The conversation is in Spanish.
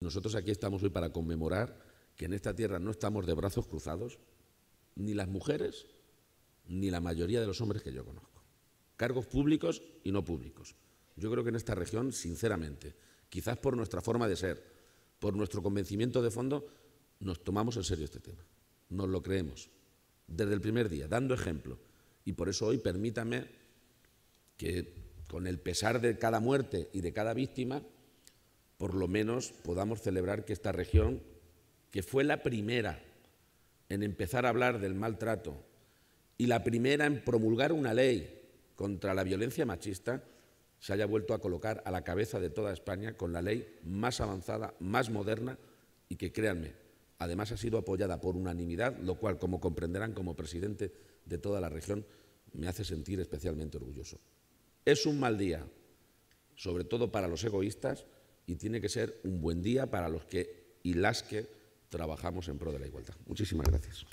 Nosotros aquí estamos hoy para conmemorar que en esta tierra no estamos de brazos cruzados, ni las mujeres, ni la mayoría de los hombres que yo conozco. Cargos públicos y no públicos. Yo creo que en esta región, sinceramente, quizás por nuestra forma de ser, por nuestro convencimiento de fondo, nos tomamos en serio este tema. Nos lo creemos. Desde el primer día, dando ejemplo. Y por eso hoy permítame que, con el pesar de cada muerte y de cada víctima, por lo menos podamos celebrar que esta región, que fue la primera en empezar a hablar del maltrato y la primera en promulgar una ley contra la violencia machista, se haya vuelto a colocar a la cabeza de toda España con la ley más avanzada, más moderna y que, créanme, además ha sido apoyada por unanimidad, lo cual, como comprenderán como presidente de toda la región, me hace sentir especialmente orgulloso. Es un mal día, sobre todo para los egoístas, y tiene que ser un buen día para los que y las que trabajamos en pro de la igualdad. Muchísimas gracias.